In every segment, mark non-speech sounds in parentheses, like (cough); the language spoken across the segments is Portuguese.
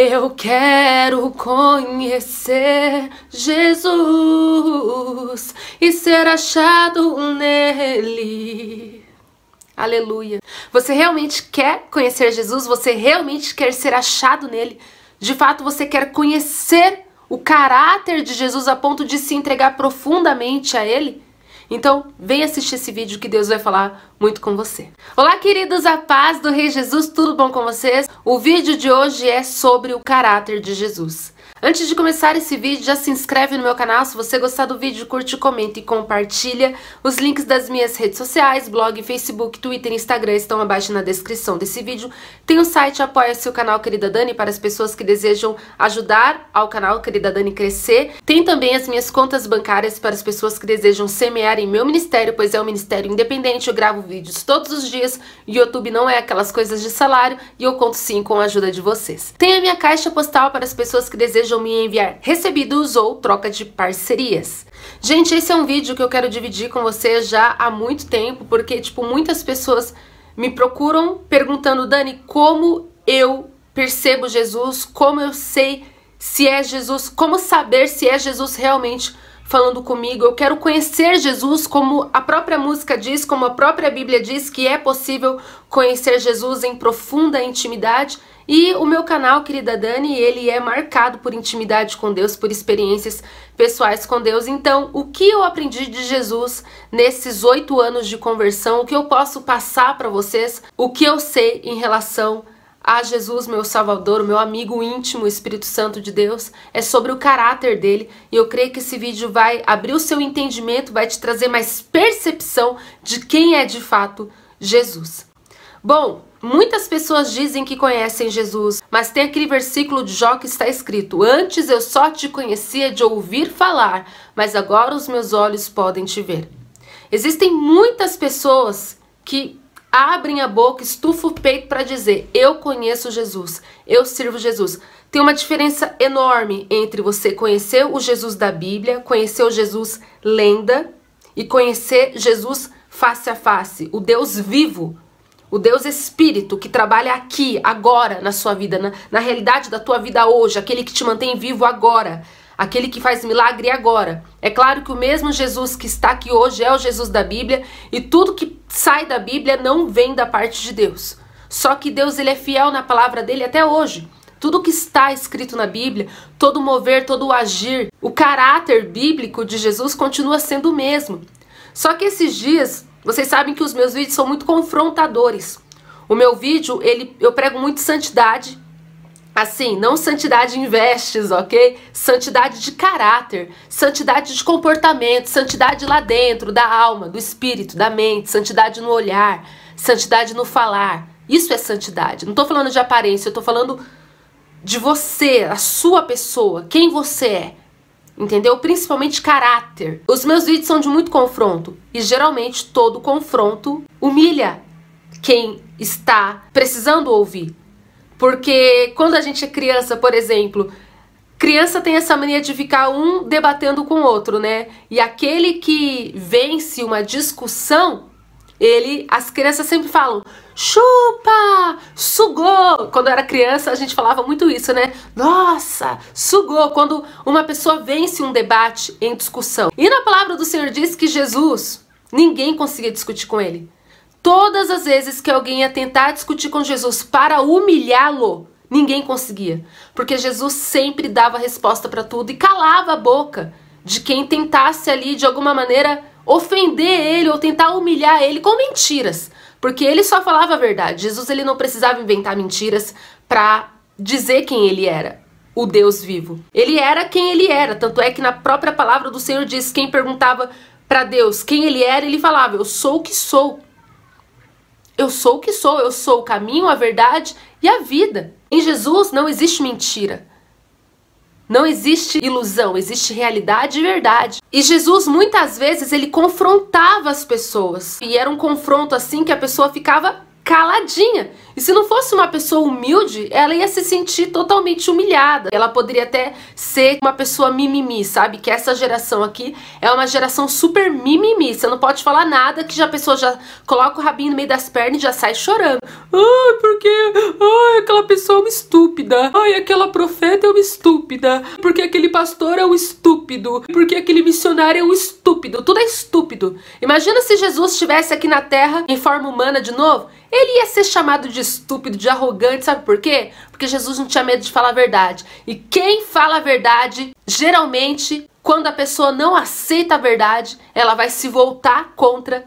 Eu quero conhecer Jesus e ser achado nele. Aleluia. Você realmente quer conhecer Jesus? Você realmente quer ser achado nele? De fato, você quer conhecer o caráter de Jesus a ponto de se entregar profundamente a ele? Então, vem assistir esse vídeo que Deus vai falar muito com você. Olá, queridos, a paz do Rei Jesus, tudo bom com vocês? O vídeo de hoje é sobre o caráter de Jesus. Antes de começar esse vídeo, já se inscreve no meu canal. Se você gostar do vídeo, curte, comenta e compartilha. Os links das minhas redes sociais, blog, Facebook, Twitter e Instagram estão abaixo na descrição desse vídeo. Tem o site Apoia-se o canal Querida Dani para as pessoas que desejam ajudar ao canal Querida Dani crescer. Tem também as minhas contas bancárias para as pessoas que desejam semear em meu ministério, pois é um ministério independente. Eu gravo vídeos todos os dias. YouTube não é aquelas coisas de salário e eu conto sim com a ajuda de vocês. Tem a minha caixa postal para as pessoas que desejam desejam me enviar recebidos ou troca de parcerias. Gente, esse é um vídeo que eu quero dividir com vocês já há muito tempo, porque, tipo, muitas pessoas me procuram perguntando, Dani, como eu percebo Jesus, como eu sei se é Jesus, como saber se é Jesus realmente falando comigo. Eu quero conhecer Jesus, como a própria música diz, como a própria Bíblia diz que é possível conhecer Jesus em profunda intimidade. E o meu canal, querida Dani, ele é marcado por intimidade com Deus, por experiências pessoais com Deus. Então, o que eu aprendi de Jesus nesses oito anos de conversão, o que eu posso passar para vocês, o que eu sei em relação a Jesus, meu Salvador, meu amigo íntimo, Espírito Santo de Deus, é sobre o caráter dele. E eu creio que esse vídeo vai abrir o seu entendimento, vai te trazer mais percepção de quem é de fato Jesus. Bom, Muitas pessoas dizem que conhecem Jesus, mas tem aquele versículo de Jó que está escrito: Antes eu só te conhecia de ouvir falar, mas agora os meus olhos podem te ver. Existem muitas pessoas que abrem a boca, estufam o peito para dizer: Eu conheço Jesus, eu sirvo Jesus. Tem uma diferença enorme entre você conhecer o Jesus da Bíblia, conhecer o Jesus lenda e conhecer Jesus face a face, o Deus vivo o Deus Espírito que trabalha aqui, agora, na sua vida, na, na realidade da tua vida hoje, aquele que te mantém vivo agora, aquele que faz milagre agora. É claro que o mesmo Jesus que está aqui hoje é o Jesus da Bíblia e tudo que sai da Bíblia não vem da parte de Deus. Só que Deus ele é fiel na palavra dele até hoje. Tudo que está escrito na Bíblia, todo mover, todo agir, o caráter bíblico de Jesus continua sendo o mesmo. Só que esses dias vocês sabem que os meus vídeos são muito confrontadores. O meu vídeo, ele, eu prego muito santidade. Assim, não santidade em vestes, ok? Santidade de caráter, santidade de comportamento, santidade lá dentro, da alma, do espírito, da mente, santidade no olhar, santidade no falar. Isso é santidade. Não estou falando de aparência, eu tô falando de você, a sua pessoa, quem você é entendeu? Principalmente caráter. Os meus vídeos são de muito confronto e geralmente todo confronto humilha quem está precisando ouvir. Porque quando a gente é criança, por exemplo, criança tem essa mania de ficar um debatendo com o outro, né? E aquele que vence uma discussão ele, as crianças sempre falam chupa, sugou. Quando eu era criança, a gente falava muito isso, né? Nossa, sugou. Quando uma pessoa vence um debate em discussão. E na palavra do Senhor diz que Jesus, ninguém conseguia discutir com ele. Todas as vezes que alguém ia tentar discutir com Jesus para humilhá-lo, ninguém conseguia. Porque Jesus sempre dava resposta para tudo e calava a boca de quem tentasse ali de alguma maneira ofender ele ou tentar humilhar ele com mentiras, porque ele só falava a verdade. Jesus ele não precisava inventar mentiras para dizer quem ele era, o Deus vivo. Ele era quem ele era, tanto é que na própria palavra do Senhor diz quem perguntava para Deus quem ele era, ele falava: "Eu sou o que sou". Eu sou o que sou, eu sou o caminho, a verdade e a vida. Em Jesus não existe mentira. Não existe ilusão, existe realidade e verdade. E Jesus muitas vezes ele confrontava as pessoas. E era um confronto assim que a pessoa ficava caladinha. E se não fosse uma pessoa humilde, ela ia se sentir totalmente humilhada. Ela poderia até ser uma pessoa mimimi, sabe? Que essa geração aqui é uma geração super mimimi. Você não pode falar nada que já a pessoa já coloca o rabinho no meio das pernas e já sai chorando. Ai, porque ai, aquela pessoa é uma estúpida. Ai, aquela profeta é uma estúpida. Porque aquele pastor é um estúpido. Porque aquele missionário é um estúpido. Tudo é estúpido. Imagina se Jesus estivesse aqui na terra em forma humana de novo, ele ia ser chamado de estúpido, de arrogante, sabe por quê? Porque Jesus não tinha medo de falar a verdade. E quem fala a verdade, geralmente, quando a pessoa não aceita a verdade, ela vai se voltar contra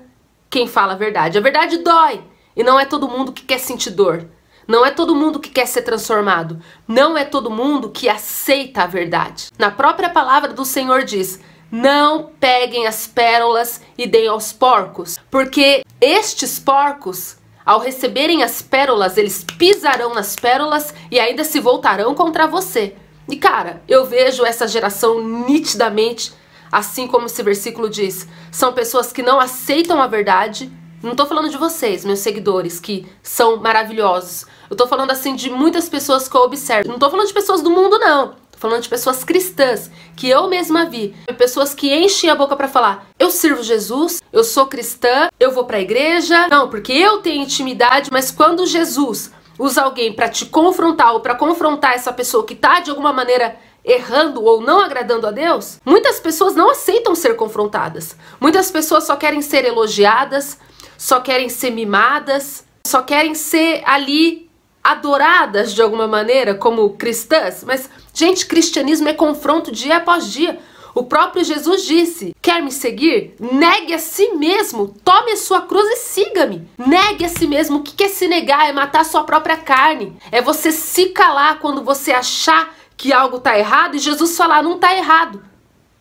quem fala a verdade. A verdade dói. E não é todo mundo que quer sentir dor. Não é todo mundo que quer ser transformado. Não é todo mundo que aceita a verdade. Na própria palavra do Senhor diz: não peguem as pérolas e deem aos porcos, porque estes porcos ao receberem as pérolas, eles pisarão nas pérolas e ainda se voltarão contra você. E cara, eu vejo essa geração nitidamente, assim como esse versículo diz. São pessoas que não aceitam a verdade. Não tô falando de vocês, meus seguidores, que são maravilhosos. Eu tô falando assim de muitas pessoas que eu observo. Não tô falando de pessoas do mundo, não falando de pessoas cristãs que eu mesma vi, pessoas que enchem a boca para falar: "Eu sirvo Jesus, eu sou cristã, eu vou para a igreja". Não, porque eu tenho intimidade, mas quando Jesus usa alguém para te confrontar ou para confrontar essa pessoa que tá de alguma maneira errando ou não agradando a Deus, muitas pessoas não aceitam ser confrontadas. Muitas pessoas só querem ser elogiadas, só querem ser mimadas, só querem ser ali adoradas de alguma maneira como cristãs, mas Gente, cristianismo é confronto dia após dia. O próprio Jesus disse: Quer me seguir? Negue a si mesmo, tome a sua cruz e siga-me. Negue a si mesmo. O que é se negar? É matar a sua própria carne. É você se calar quando você achar que algo está errado e Jesus falar: Não está errado.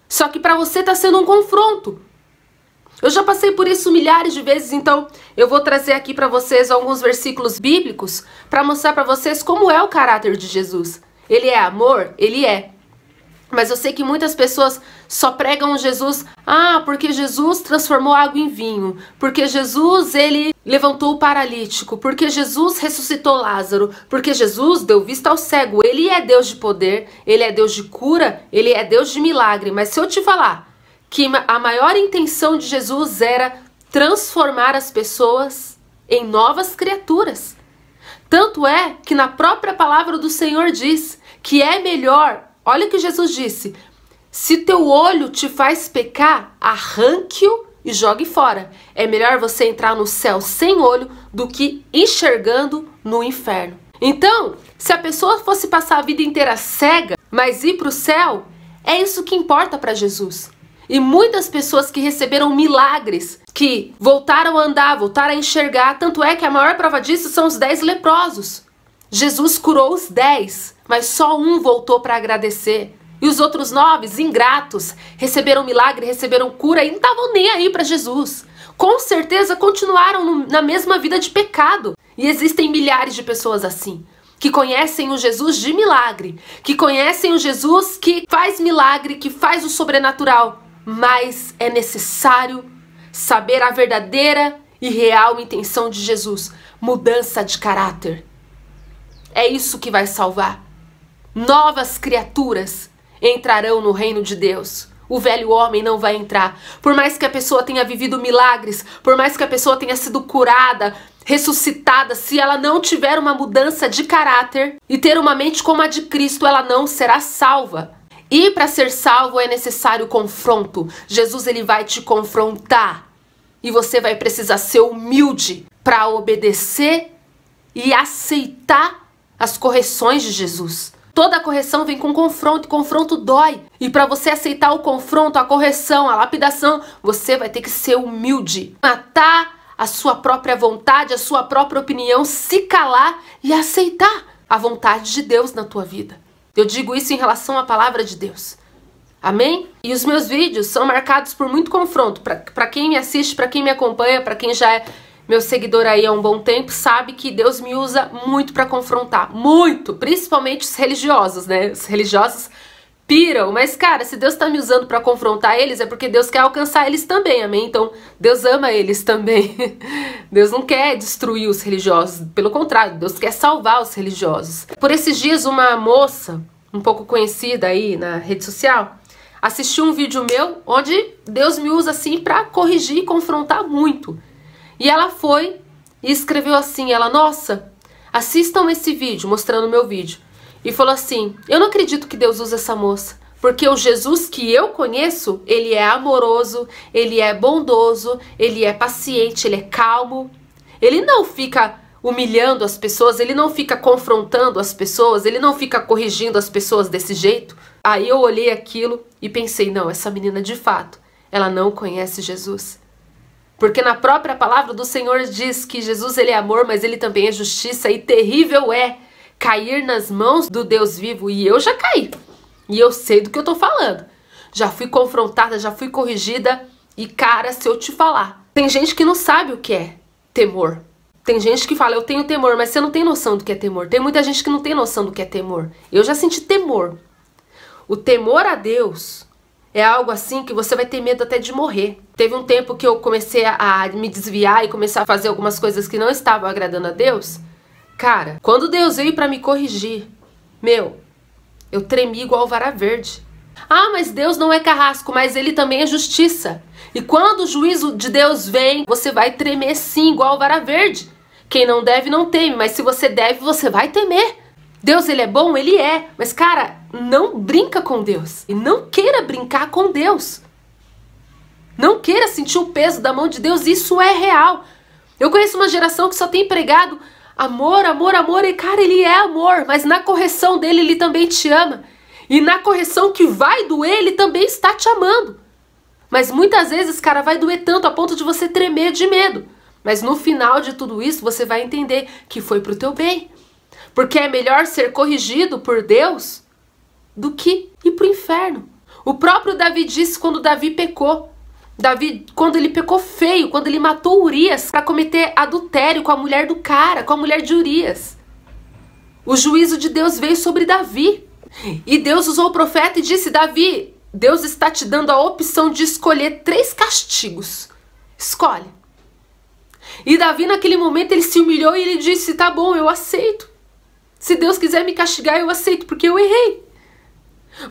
Só que para você está sendo um confronto. Eu já passei por isso milhares de vezes, então eu vou trazer aqui para vocês alguns versículos bíblicos para mostrar para vocês como é o caráter de Jesus. Ele é amor? Ele é. Mas eu sei que muitas pessoas só pregam Jesus, ah, porque Jesus transformou água em vinho, porque Jesus ele levantou o paralítico, porque Jesus ressuscitou Lázaro, porque Jesus deu vista ao cego. Ele é Deus de poder, ele é Deus de cura, ele é Deus de milagre. Mas se eu te falar que a maior intenção de Jesus era transformar as pessoas em novas criaturas, tanto é que na própria palavra do Senhor diz que é melhor. Olha o que Jesus disse: se teu olho te faz pecar, arranque-o e jogue fora. É melhor você entrar no céu sem olho do que enxergando no inferno. Então, se a pessoa fosse passar a vida inteira cega, mas ir para o céu, é isso que importa para Jesus. E muitas pessoas que receberam milagres, que voltaram a andar, voltaram a enxergar, tanto é que a maior prova disso são os dez leprosos. Jesus curou os dez mas só um voltou para agradecer. E os outros nove, ingratos, receberam milagre, receberam cura e não estavam nem aí para Jesus. Com certeza continuaram na mesma vida de pecado. E existem milhares de pessoas assim, que conhecem o Jesus de milagre, que conhecem o Jesus que faz milagre, que faz o sobrenatural. Mas é necessário saber a verdadeira e real intenção de Jesus mudança de caráter. É isso que vai salvar. Novas criaturas entrarão no reino de Deus. O velho homem não vai entrar. Por mais que a pessoa tenha vivido milagres, por mais que a pessoa tenha sido curada, ressuscitada, se ela não tiver uma mudança de caráter e ter uma mente como a de Cristo, ela não será salva. E para ser salvo é necessário confronto. Jesus ele vai te confrontar e você vai precisar ser humilde para obedecer e aceitar as correções de Jesus. Toda correção vem com confronto, e confronto dói. E para você aceitar o confronto, a correção, a lapidação, você vai ter que ser humilde. Matar a sua própria vontade, a sua própria opinião, se calar e aceitar a vontade de Deus na tua vida. Eu digo isso em relação à palavra de Deus. Amém? E os meus vídeos são marcados por muito confronto. Para quem me assiste, para quem me acompanha, para quem já é meu seguidor aí há um bom tempo, sabe que Deus me usa muito para confrontar, muito, principalmente os religiosos, né? Os religiosos piram, mas cara, se Deus tá me usando para confrontar eles, é porque Deus quer alcançar eles também, amém? Então, Deus ama eles também. (laughs) Deus não quer destruir os religiosos, pelo contrário, Deus quer salvar os religiosos. Por esses dias uma moça, um pouco conhecida aí na rede social, assistiu um vídeo meu onde Deus me usa assim para corrigir e confrontar muito. E ela foi e escreveu assim: ela, nossa, assistam esse vídeo, mostrando o meu vídeo. E falou assim: eu não acredito que Deus usa essa moça. Porque o Jesus que eu conheço, ele é amoroso, ele é bondoso, ele é paciente, ele é calmo. Ele não fica humilhando as pessoas, ele não fica confrontando as pessoas, ele não fica corrigindo as pessoas desse jeito. Aí eu olhei aquilo e pensei: não, essa menina de fato, ela não conhece Jesus. Porque na própria palavra do Senhor diz que Jesus ele é amor, mas ele também é justiça e terrível é cair nas mãos do Deus vivo. E eu já caí. E eu sei do que eu tô falando. Já fui confrontada, já fui corrigida. E cara, se eu te falar, tem gente que não sabe o que é temor. Tem gente que fala, eu tenho temor, mas você não tem noção do que é temor. Tem muita gente que não tem noção do que é temor. Eu já senti temor. O temor a Deus é algo assim que você vai ter medo até de morrer. Teve um tempo que eu comecei a me desviar e começar a fazer algumas coisas que não estavam agradando a Deus. Cara, quando Deus veio para me corrigir, meu, eu tremi igual vara verde. Ah, mas Deus não é carrasco, mas ele também é justiça. E quando o juízo de Deus vem, você vai tremer sim, igual vara verde. Quem não deve não teme, mas se você deve, você vai temer. Deus ele é bom, ele é, mas cara, não brinca com Deus e não queira brincar com Deus. Não queira sentir o peso da mão de Deus, isso é real. Eu conheço uma geração que só tem pregado amor, amor, amor, e cara, ele é amor, mas na correção dele, ele também te ama. E na correção que vai doer, ele também está te amando. Mas muitas vezes, cara, vai doer tanto a ponto de você tremer de medo. Mas no final de tudo isso, você vai entender que foi pro teu bem. Porque é melhor ser corrigido por Deus do que ir pro inferno. O próprio Davi disse quando Davi pecou: Davi, quando ele pecou feio, quando ele matou Urias para cometer adultério com a mulher do cara, com a mulher de Urias. O juízo de Deus veio sobre Davi. E Deus usou o profeta e disse: Davi, Deus está te dando a opção de escolher três castigos. Escolhe. E Davi, naquele momento, ele se humilhou e ele disse: Tá bom, eu aceito. Se Deus quiser me castigar, eu aceito, porque eu errei.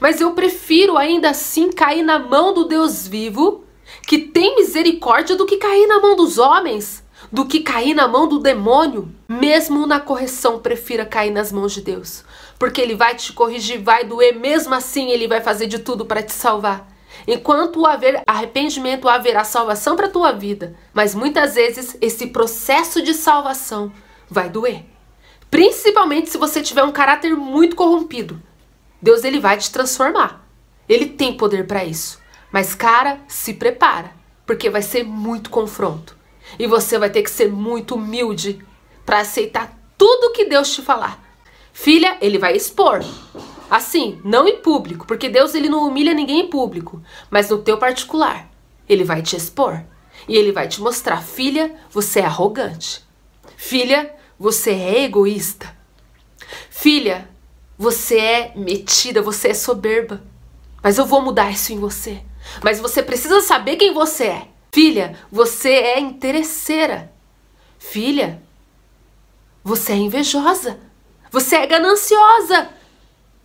Mas eu prefiro ainda assim cair na mão do Deus vivo que tem misericórdia do que cair na mão dos homens, do que cair na mão do demônio. Mesmo na correção, prefira cair nas mãos de Deus, porque Ele vai te corrigir, vai doer, mesmo assim Ele vai fazer de tudo para te salvar. Enquanto haver arrependimento, haverá salvação para a tua vida. Mas muitas vezes esse processo de salvação vai doer. Principalmente se você tiver um caráter muito corrompido. Deus ele vai te transformar. Ele tem poder para isso. Mas, cara, se prepara, porque vai ser muito confronto. E você vai ter que ser muito humilde para aceitar tudo que Deus te falar. Filha, ele vai expor. Assim, não em público, porque Deus ele não humilha ninguém em público, mas no teu particular, ele vai te expor. E ele vai te mostrar, filha, você é arrogante. Filha, você é egoísta. Filha, você é metida, você é soberba. Mas eu vou mudar isso em você. Mas você precisa saber quem você é. Filha, você é interesseira. Filha, você é invejosa. Você é gananciosa.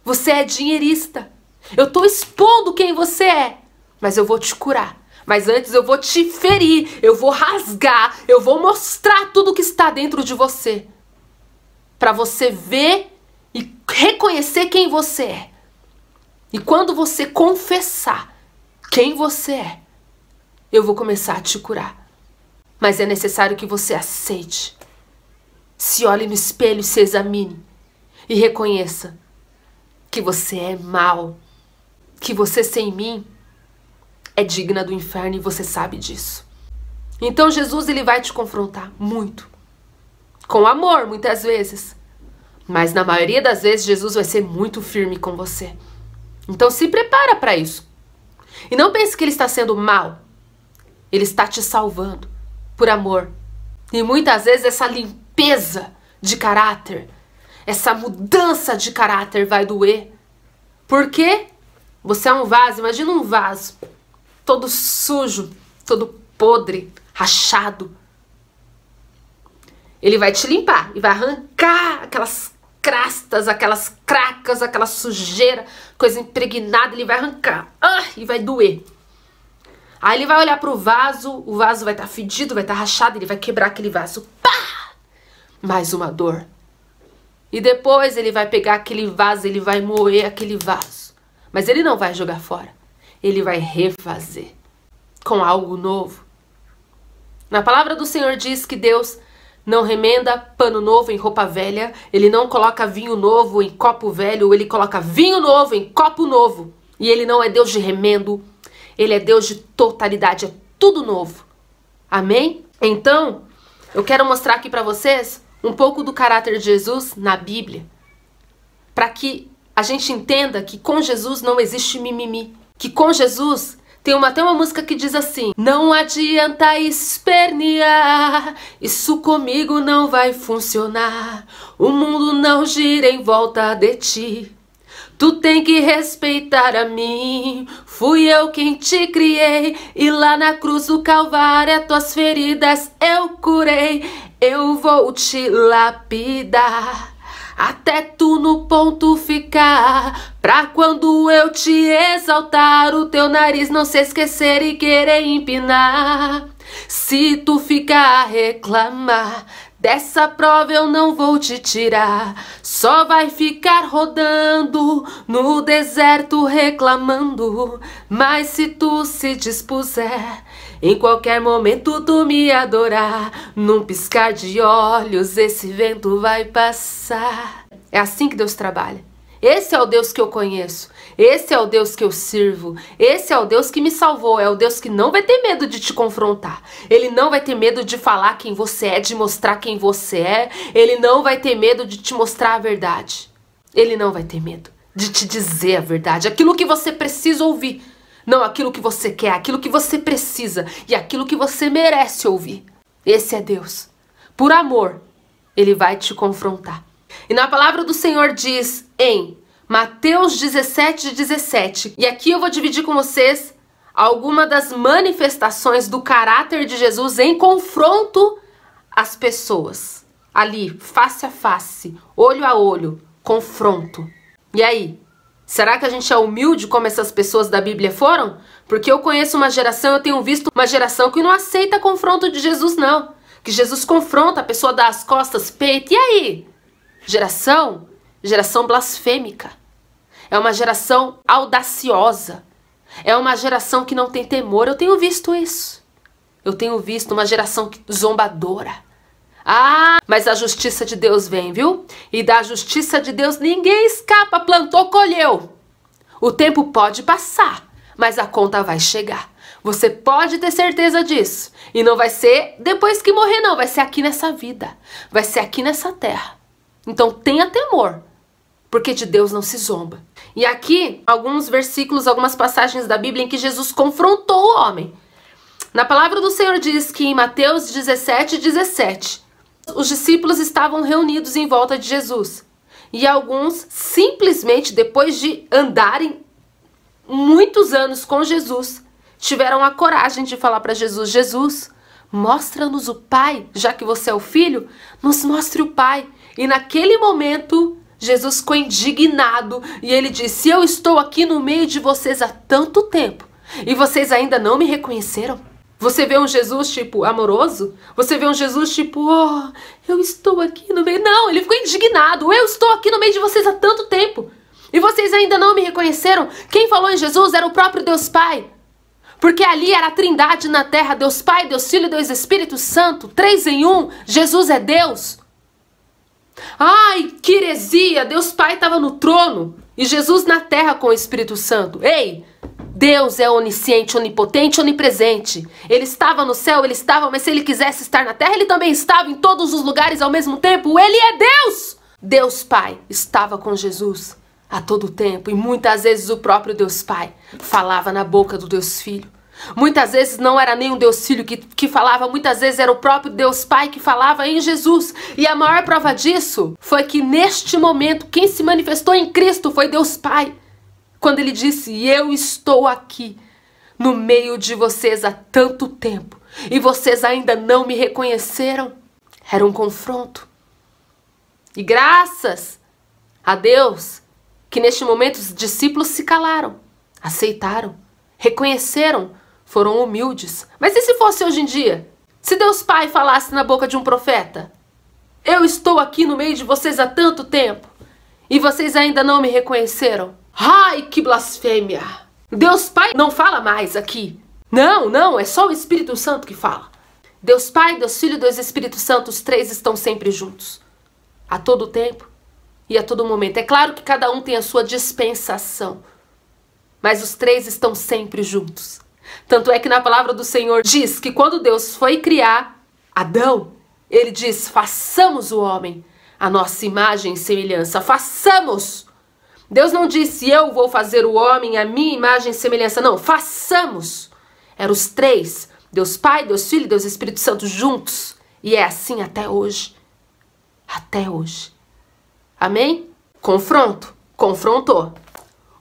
Você é dinheirista. Eu tô expondo quem você é, mas eu vou te curar. Mas antes eu vou te ferir, eu vou rasgar, eu vou mostrar tudo que está dentro de você. Para você ver e reconhecer quem você é. E quando você confessar, quem você é, eu vou começar a te curar. Mas é necessário que você aceite. Se olhe no espelho, se examine e reconheça que você é mal, que você sem mim é digna do inferno e você sabe disso. Então Jesus ele vai te confrontar muito. Com amor, muitas vezes. Mas na maioria das vezes Jesus vai ser muito firme com você. Então se prepara para isso. E não pense que ele está sendo mal. Ele está te salvando por amor. E muitas vezes essa limpeza de caráter, essa mudança de caráter vai doer. Porque você é um vaso, imagina um vaso todo sujo, todo podre, rachado. Ele vai te limpar e vai arrancar aquelas crastas, aquelas cracas, aquela sujeira, coisa impregnada, ele vai arrancar. Ah, e vai doer. Aí ele vai olhar pro vaso, o vaso vai estar tá fedido, vai estar tá rachado, ele vai quebrar aquele vaso. Pá! Mais uma dor. E depois ele vai pegar aquele vaso, ele vai moer aquele vaso. Mas ele não vai jogar fora. Ele vai refazer com algo novo. Na palavra do Senhor diz que Deus não remenda pano novo em roupa velha, ele não coloca vinho novo em copo velho, ele coloca vinho novo em copo novo. E ele não é Deus de remendo, ele é Deus de totalidade, é tudo novo. Amém? Então, eu quero mostrar aqui para vocês um pouco do caráter de Jesus na Bíblia, para que a gente entenda que com Jesus não existe mimimi, que com Jesus tem uma, até uma música que diz assim: Não adianta espernear, isso comigo não vai funcionar. O mundo não gira em volta de ti. Tu tem que respeitar a mim. Fui eu quem te criei. E lá na cruz do Calvário, as tuas feridas eu curei. Eu vou te lapidar. Até tu no ponto ficar, pra quando eu te exaltar, o teu nariz não se esquecer e querer empinar. Se tu ficar a reclamar, dessa prova eu não vou te tirar. Só vai ficar rodando no deserto reclamando. Mas se tu se dispuser em qualquer momento tu me adorar, num piscar de olhos esse vento vai passar. É assim que Deus trabalha. Esse é o Deus que eu conheço. Esse é o Deus que eu sirvo. Esse é o Deus que me salvou. É o Deus que não vai ter medo de te confrontar. Ele não vai ter medo de falar quem você é, de mostrar quem você é. Ele não vai ter medo de te mostrar a verdade. Ele não vai ter medo de te dizer a verdade, aquilo que você precisa ouvir. Não aquilo que você quer, aquilo que você precisa e aquilo que você merece ouvir. Esse é Deus. Por amor, ele vai te confrontar. E na palavra do Senhor diz em Mateus 17, 17, e aqui eu vou dividir com vocês alguma das manifestações do caráter de Jesus em confronto às pessoas. Ali, face a face, olho a olho, confronto. E aí, Será que a gente é humilde como essas pessoas da Bíblia foram? Porque eu conheço uma geração, eu tenho visto uma geração que não aceita confronto de Jesus, não. Que Jesus confronta, a pessoa dá as costas, peito, e aí? Geração? Geração blasfêmica. É uma geração audaciosa. É uma geração que não tem temor. Eu tenho visto isso. Eu tenho visto uma geração zombadora ah, mas a justiça de Deus vem, viu? E da justiça de Deus ninguém escapa, plantou, colheu. O tempo pode passar, mas a conta vai chegar. Você pode ter certeza disso. E não vai ser depois que morrer, não. Vai ser aqui nessa vida. Vai ser aqui nessa terra. Então tenha temor, porque de Deus não se zomba. E aqui, alguns versículos, algumas passagens da Bíblia em que Jesus confrontou o homem. Na palavra do Senhor diz que em Mateus 17, 17, os discípulos estavam reunidos em volta de Jesus. E alguns, simplesmente depois de andarem muitos anos com Jesus, tiveram a coragem de falar para Jesus: Jesus, mostra-nos o Pai, já que você é o filho, nos mostre o Pai. E naquele momento, Jesus ficou indignado e ele disse: Eu estou aqui no meio de vocês há tanto tempo e vocês ainda não me reconheceram? Você vê um Jesus, tipo, amoroso? Você vê um Jesus, tipo, oh, eu estou aqui no meio. Não, ele ficou indignado. Eu estou aqui no meio de vocês há tanto tempo. E vocês ainda não me reconheceram? Quem falou em Jesus era o próprio Deus Pai. Porque ali era a trindade na terra: Deus Pai, Deus Filho e Deus Espírito Santo. Três em um. Jesus é Deus. Ai, que heresia! Deus Pai estava no trono e Jesus na terra com o Espírito Santo. Ei! Deus é onisciente, onipotente, onipresente. Ele estava no céu, ele estava, mas se ele quisesse estar na terra, ele também estava em todos os lugares ao mesmo tempo. Ele é Deus! Deus Pai estava com Jesus a todo tempo e muitas vezes o próprio Deus Pai falava na boca do Deus Filho. Muitas vezes não era nem o Deus Filho que, que falava, muitas vezes era o próprio Deus Pai que falava em Jesus. E a maior prova disso foi que neste momento quem se manifestou em Cristo foi Deus Pai quando ele disse: Eu estou aqui no meio de vocês há tanto tempo e vocês ainda não me reconheceram. Era um confronto. E graças a Deus que neste momento os discípulos se calaram, aceitaram, reconheceram, foram humildes. Mas e se fosse hoje em dia? Se Deus Pai falasse na boca de um profeta: Eu estou aqui no meio de vocês há tanto tempo e vocês ainda não me reconheceram. Ai, que blasfêmia! Deus Pai não fala mais aqui. Não, não, é só o Espírito Santo que fala. Deus Pai, Deus Filho e Deus Espírito Santo, os três estão sempre juntos. A todo tempo e a todo momento. É claro que cada um tem a sua dispensação, mas os três estão sempre juntos. Tanto é que na palavra do Senhor diz que quando Deus foi criar Adão, ele diz: façamos o homem a nossa imagem e semelhança, façamos Deus não disse eu vou fazer o homem a minha imagem e semelhança, não, façamos. Eram os três, Deus Pai, Deus Filho, Deus Espírito Santo juntos, e é assim até hoje. Até hoje. Amém? Confronto, confrontou.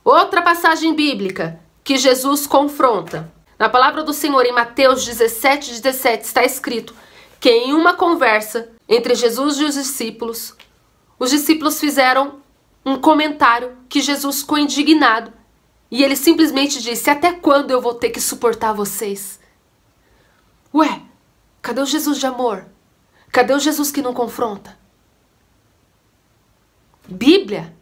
Outra passagem bíblica que Jesus confronta. Na palavra do Senhor em Mateus 17, 17 está escrito que em uma conversa entre Jesus e os discípulos, os discípulos fizeram um comentário que Jesus ficou indignado. E ele simplesmente disse: Até quando eu vou ter que suportar vocês? Ué, cadê o Jesus de amor? Cadê o Jesus que não confronta? Bíblia?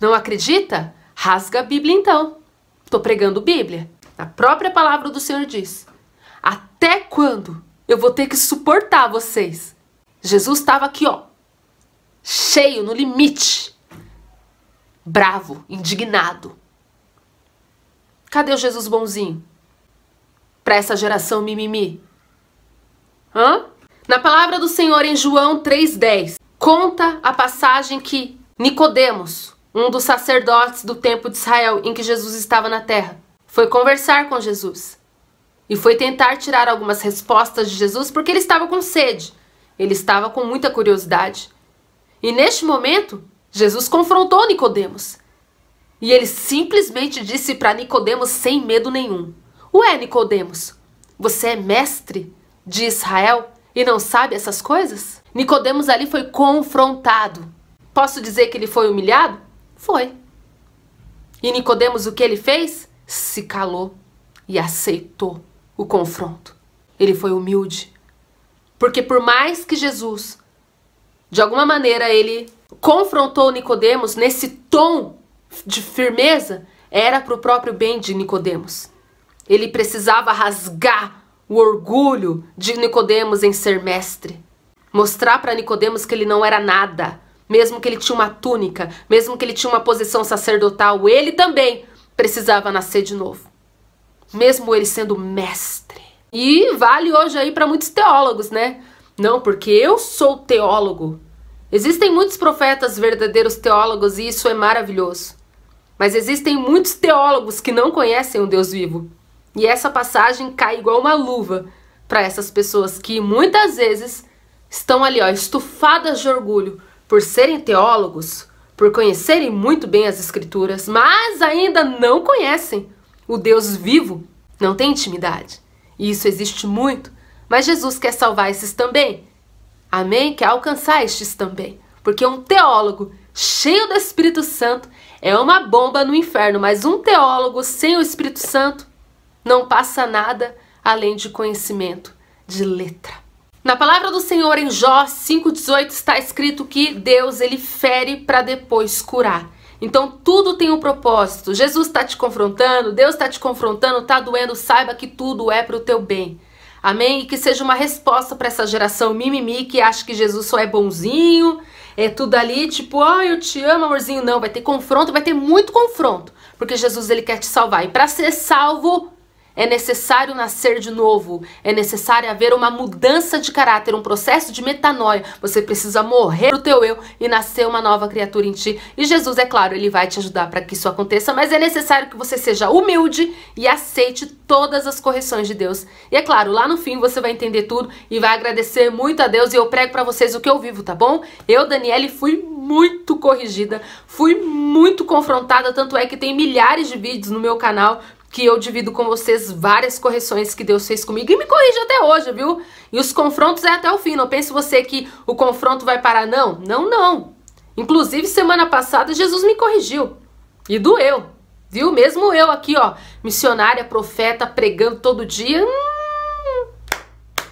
Não acredita? Rasga a Bíblia então. Estou pregando Bíblia. A própria palavra do Senhor diz: Até quando eu vou ter que suportar vocês? Jesus estava aqui, ó, cheio, no limite bravo, indignado. Cadê o Jesus bonzinho? Para essa geração mimimi? Hã? Na palavra do Senhor em João 3:10, conta a passagem que Nicodemos, um dos sacerdotes do tempo de Israel em que Jesus estava na terra, foi conversar com Jesus e foi tentar tirar algumas respostas de Jesus porque ele estava com sede, ele estava com muita curiosidade. E neste momento, Jesus confrontou Nicodemos. E ele simplesmente disse para Nicodemos sem medo nenhum: "Ué, Nicodemos, você é mestre de Israel e não sabe essas coisas?" Nicodemos ali foi confrontado. Posso dizer que ele foi humilhado? Foi. E Nicodemos o que ele fez? Se calou e aceitou o confronto. Ele foi humilde. Porque por mais que Jesus, de alguma maneira, ele confrontou Nicodemos nesse tom de firmeza era para o próprio bem de Nicodemos. Ele precisava rasgar o orgulho de Nicodemos em ser mestre, mostrar para Nicodemos que ele não era nada, mesmo que ele tinha uma túnica, mesmo que ele tinha uma posição sacerdotal, ele também precisava nascer de novo. Mesmo ele sendo mestre. E vale hoje aí para muitos teólogos, né? Não, porque eu sou teólogo. Existem muitos profetas verdadeiros teólogos e isso é maravilhoso. Mas existem muitos teólogos que não conhecem o Deus vivo. E essa passagem cai igual uma luva para essas pessoas que muitas vezes estão ali, ó, estufadas de orgulho por serem teólogos, por conhecerem muito bem as escrituras, mas ainda não conhecem o Deus vivo, não tem intimidade. E isso existe muito, mas Jesus quer salvar esses também. Amém? Que estes também. Porque um teólogo cheio do Espírito Santo é uma bomba no inferno, mas um teólogo sem o Espírito Santo não passa nada além de conhecimento, de letra. Na palavra do Senhor em Jó 5:18 está escrito que Deus ele fere para depois curar. Então tudo tem um propósito. Jesus está te confrontando, Deus está te confrontando, está doendo, saiba que tudo é para o teu bem. Amém? E que seja uma resposta para essa geração mimimi que acha que Jesus só é bonzinho, é tudo ali tipo, ó, oh, ah, eu te amo, amorzinho. Não, vai ter confronto, vai ter muito confronto, porque Jesus ele quer te salvar. E para ser salvo, é necessário nascer de novo, é necessário haver uma mudança de caráter, um processo de metanoia. Você precisa morrer o teu eu e nascer uma nova criatura em ti. E Jesus, é claro, ele vai te ajudar para que isso aconteça, mas é necessário que você seja humilde e aceite todas as correções de Deus. E é claro, lá no fim você vai entender tudo e vai agradecer muito a Deus e eu prego para vocês o que eu vivo, tá bom? Eu, Daniele, fui muito corrigida, fui muito confrontada, tanto é que tem milhares de vídeos no meu canal que eu divido com vocês várias correções que Deus fez comigo e me corrige até hoje, viu? E os confrontos é até o fim. Não pense você que o confronto vai parar, não. Não, não. Inclusive, semana passada, Jesus me corrigiu. E doeu. Viu? Mesmo eu aqui, ó, missionária, profeta, pregando todo dia. Hum,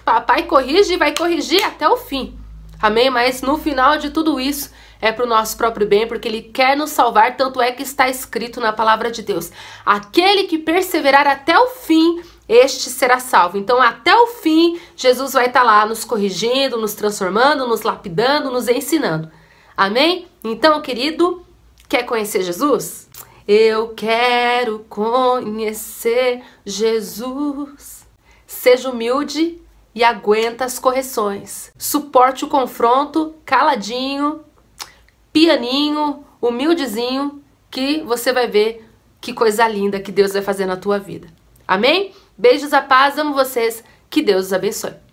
papai corrige e vai corrigir até o fim. Amém? Mas no final de tudo isso, é para o nosso próprio bem, porque Ele quer nos salvar, tanto é que está escrito na palavra de Deus: aquele que perseverar até o fim, este será salvo. Então, até o fim, Jesus vai estar tá lá nos corrigindo, nos transformando, nos lapidando, nos ensinando. Amém? Então, querido, quer conhecer Jesus? Eu quero conhecer Jesus. Seja humilde e aguenta as correções. Suporte o confronto caladinho pianinho, humildezinho, que você vai ver que coisa linda que Deus vai fazer na tua vida. Amém? Beijos a paz, amo vocês, que Deus os abençoe.